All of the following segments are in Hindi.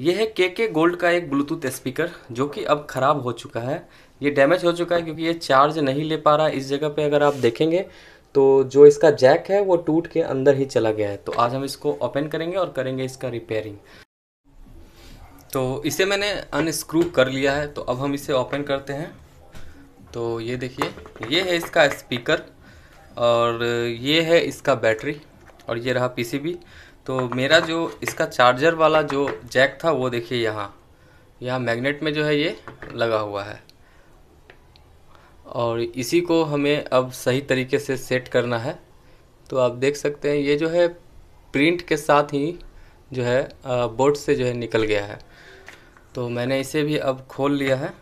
यह है के के गोल्ड का एक ब्लूटूथ स्पीकर जो कि अब ख़राब हो चुका है ये डैमेज हो चुका है क्योंकि ये चार्ज नहीं ले पा रहा इस जगह पे अगर आप देखेंगे तो जो इसका जैक है वो टूट के अंदर ही चला गया है तो आज हम इसको ओपन करेंगे और करेंगे इसका रिपेयरिंग तो इसे मैंने अनस्क्रू कर लिया है तो अब हम इसे ओपन करते हैं तो ये देखिए ये है इसका स्पीकर और ये है इसका बैटरी और ये रहा पीसीबी तो मेरा जो इसका चार्जर वाला जो जैक था वो देखिए यहाँ यहाँ मैग्नेट में जो है ये लगा हुआ है और इसी को हमें अब सही तरीके से सेट करना है तो आप देख सकते हैं ये जो है प्रिंट के साथ ही जो है बोर्ड से जो है निकल गया है तो मैंने इसे भी अब खोल लिया है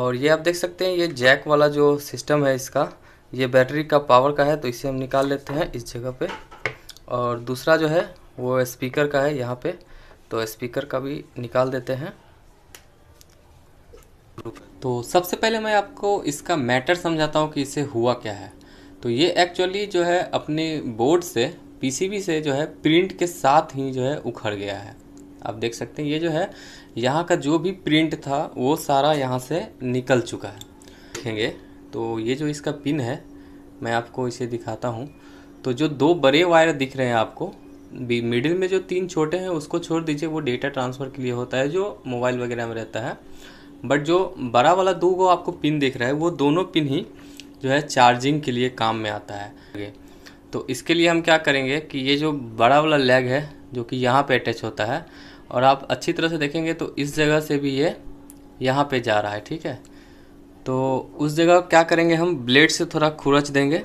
और ये आप देख सकते हैं ये जैक वाला जो सिस्टम है इसका ये बैटरी का पावर का है तो इसे हम निकाल लेते हैं इस जगह पे और दूसरा जो है वो स्पीकर का है यहाँ पे तो स्पीकर का भी निकाल देते हैं तो सबसे पहले मैं आपको इसका मैटर समझाता हूँ कि इसे हुआ क्या है तो ये एक्चुअली जो है अपने बोर्ड से पीसीबी से जो है प्रिंट के साथ ही जो है उखड़ गया है आप देख सकते हैं ये जो है यहाँ का जो भी प्रिंट था वो सारा यहाँ से निकल चुका है देखेंगे तो ये जो इसका पिन है मैं आपको इसे दिखाता हूँ तो जो दो बड़े वायर दिख रहे हैं आपको मिडिल में जो तीन छोटे हैं उसको छोड़ दीजिए वो डेटा ट्रांसफ़र के लिए होता है जो मोबाइल वगैरह में रहता है बट जो बड़ा वाला दो को आपको पिन दिख रहा है वो दोनों पिन ही जो है चार्जिंग के लिए काम में आता है तो इसके लिए हम क्या करेंगे कि ये जो बड़ा वाला लेग है जो कि यहाँ पे अटैच होता है और आप अच्छी तरह से देखेंगे तो इस जगह से भी ये यहाँ पे जा रहा है ठीक है तो उस जगह क्या करेंगे हम ब्लेड से थोड़ा खुरच देंगे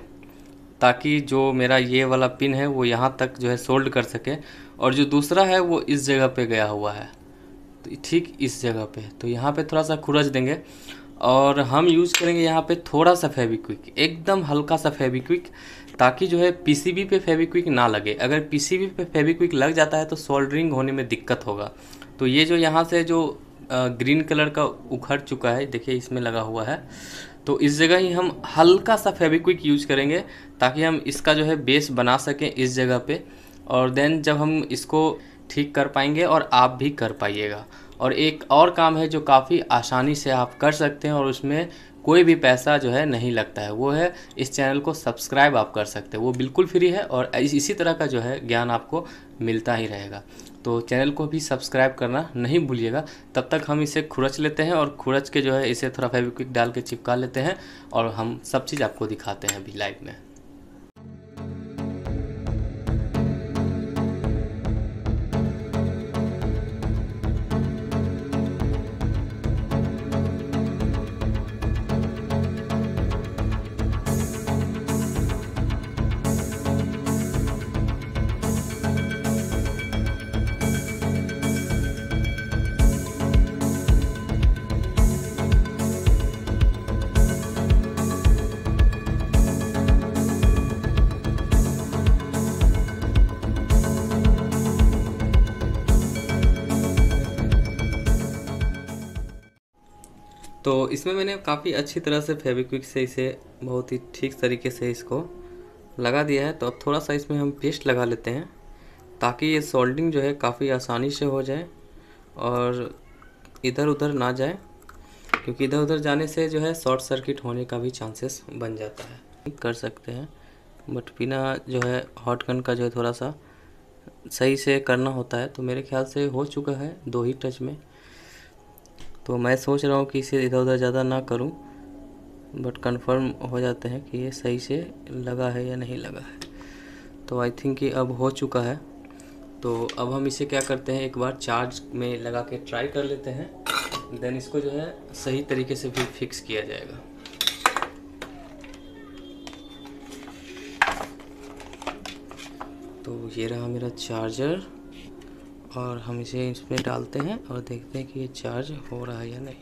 ताकि जो मेरा ये वाला पिन है वो यहाँ तक जो है सोल्ड कर सके और जो दूसरा है वो इस जगह पे गया हुआ है तो ठीक इस जगह पे तो यहाँ पे थोड़ा सा खुरज देंगे और हम यूज़ करेंगे यहाँ पे थोड़ा सा फेविक्विक एकदम हल्का सा फेविक्विक ताकि जो है पीसीबी पे फेविक्विक ना लगे अगर पीसीबी पे फेविक्विक लग जाता है तो सोल्डरिंग होने में दिक्कत होगा तो ये जो यहाँ से जो ग्रीन कलर का उखड़ चुका है देखिए इसमें लगा हुआ है तो इस जगह ही हम हल्का सा फेविक्विक यूज करेंगे ताकि हम इसका जो है बेस बना सकें इस जगह पे और देन जब हम इसको ठीक कर पाएंगे और आप भी कर पाइएगा और एक और काम है जो काफ़ी आसानी से आप कर सकते हैं और उसमें कोई भी पैसा जो है नहीं लगता है वो है इस चैनल को सब्सक्राइब आप कर सकते हैं वो बिल्कुल फ्री है और इसी तरह का जो है ज्ञान आपको मिलता ही रहेगा तो चैनल को भी सब्सक्राइब करना नहीं भूलिएगा तब तक हम इसे खुरच लेते हैं और खुरच के जो है इसे थोड़ा फेविक्विक डाल के चिपका लेते हैं और हम सब चीज़ आपको दिखाते हैं अभी लाइव में तो इसमें मैंने काफ़ी अच्छी तरह से फेविक्विक से इसे बहुत ही ठीक तरीके से इसको लगा दिया है तो अब थोड़ा सा इसमें हम पेस्ट लगा लेते हैं ताकि ये सोल्डिंग जो है काफ़ी आसानी से हो जाए और इधर उधर ना जाए क्योंकि इधर उधर जाने से जो है शॉर्ट सर्किट होने का भी चांसेस बन जाता है कर सकते हैं बट बिना जो है हॉट गन का जो है थोड़ा सा सही से करना होता है तो मेरे ख्याल से हो चुका है दो ही टच में तो मैं सोच रहा हूँ कि इसे इधर उधर ज़्यादा ना करूँ बट कंफर्म हो जाते हैं कि ये सही से लगा है या नहीं लगा है तो आई थिंक कि अब हो चुका है तो अब हम इसे क्या करते हैं एक बार चार्ज में लगा के ट्राई कर लेते हैं देन इसको जो है सही तरीके से फिर फिक्स किया जाएगा तो ये रहा मेरा चार्जर और हम इसे इसमें डालते हैं और देखते हैं कि ये चार्ज हो रहा है या नहीं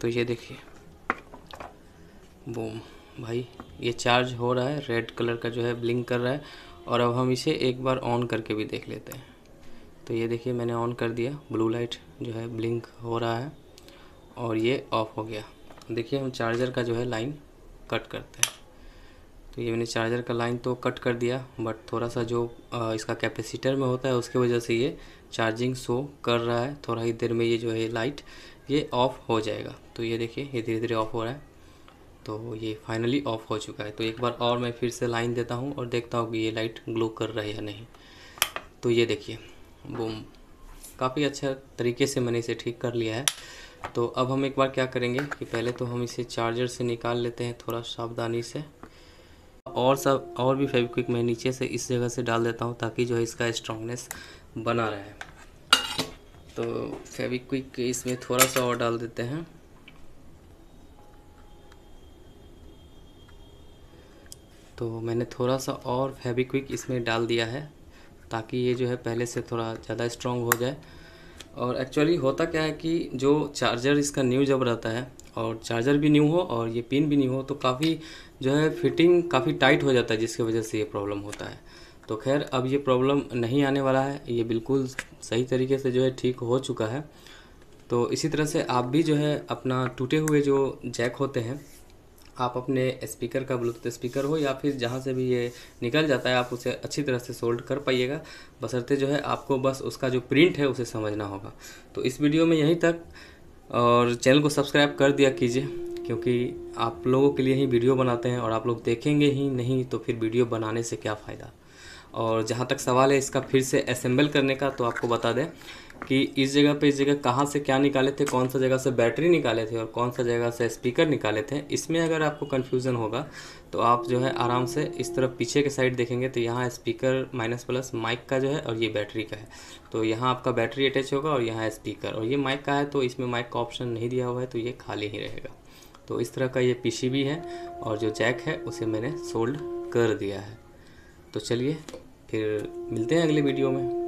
तो ये देखिए बूम भाई ये चार्ज हो रहा है रेड कलर का जो है ब्लिंक कर रहा है और अब हम इसे एक बार ऑन करके भी देख लेते हैं तो ये देखिए मैंने ऑन कर दिया ब्लू लाइट जो है ब्लिंक हो रहा है और ये ऑफ हो गया देखिए हम चार्जर का जो है लाइन कट करते हैं तो ये मैंने चार्जर का लाइन तो कट कर दिया बट थोड़ा सा जो इसका कैपेसिटर में होता है उसके वजह से ये चार्जिंग शो कर रहा है थोड़ा ही देर में ये जो है लाइट ये ऑफ हो जाएगा तो ये देखिए ये धीरे धीरे ऑफ हो रहा है तो ये फाइनली ऑफ हो चुका है तो एक बार और मैं फिर से लाइन देता हूँ और देखता हूँ कि ये लाइट ग्लो कर रहा है या नहीं तो ये देखिए वो काफ़ी अच्छा तरीके से मैंने इसे ठीक कर लिया है तो अब हम एक बार क्या करेंगे कि पहले तो हम इसे चार्जर से निकाल लेते हैं थोड़ा सावधानी से और सब और भी फेविक्विक मैं नीचे से इस जगह से डाल देता हूँ ताकि जो है इसका स्ट्रांगनेस बना रहे तो फेविक्विक इसमें थोड़ा सा और डाल देते हैं तो मैंने थोड़ा सा और फेविक्विक इसमें डाल दिया है ताकि ये जो है पहले से थोड़ा ज़्यादा स्ट्रॉन्ग हो जाए और एक्चुअली होता क्या है कि जो चार्जर इसका न्यू जब रहता है और चार्जर भी न्यू हो और ये पिन भी न्यू हो तो काफ़ी जो है फिटिंग काफ़ी टाइट हो जाता है जिसकी वजह से ये प्रॉब्लम होता है तो खैर अब ये प्रॉब्लम नहीं आने वाला है ये बिल्कुल सही तरीके से जो है ठीक हो चुका है तो इसी तरह से आप भी जो है अपना टूटे हुए जो जैक होते हैं आप अपने स्पीकर का ब्लूटूथ स्पीकर हो या फिर जहाँ से भी ये निकल जाता है आप उसे अच्छी तरह से सोल्ड कर पाइएगा बसरते जो है आपको बस उसका जो प्रिंट है उसे समझना होगा तो इस वीडियो में यहीं तक और चैनल को सब्सक्राइब कर दिया कीजिए क्योंकि आप लोगों के लिए ही वीडियो बनाते हैं और आप लोग देखेंगे ही नहीं तो फिर वीडियो बनाने से क्या फ़ायदा और जहाँ तक सवाल है इसका फिर से असेंबल करने का तो आपको बता दें कि इस जगह पे इस जगह कहाँ से क्या निकाले थे कौन सा जगह से बैटरी निकाले थे और कौन सा जगह से स्पीकर निकाले थे इसमें अगर आपको कन्फ्यूज़न होगा तो आप जो है आराम से इस तरफ पीछे के साइड देखेंगे तो यहाँ स्पीकर माइनस प्लस माइक का जो है और ये बैटरी का है तो यहाँ आपका बैटरी अटैच होगा और यहाँ स्पीकर और ये माइक का है तो इसमें माइक का ऑप्शन नहीं दिया हुआ है तो ये खाली ही रहेगा तो इस तरह का ये पी है और जो जैक है उसे मैंने सोल्ड कर दिया है तो चलिए फिर मिलते हैं अगले वीडियो में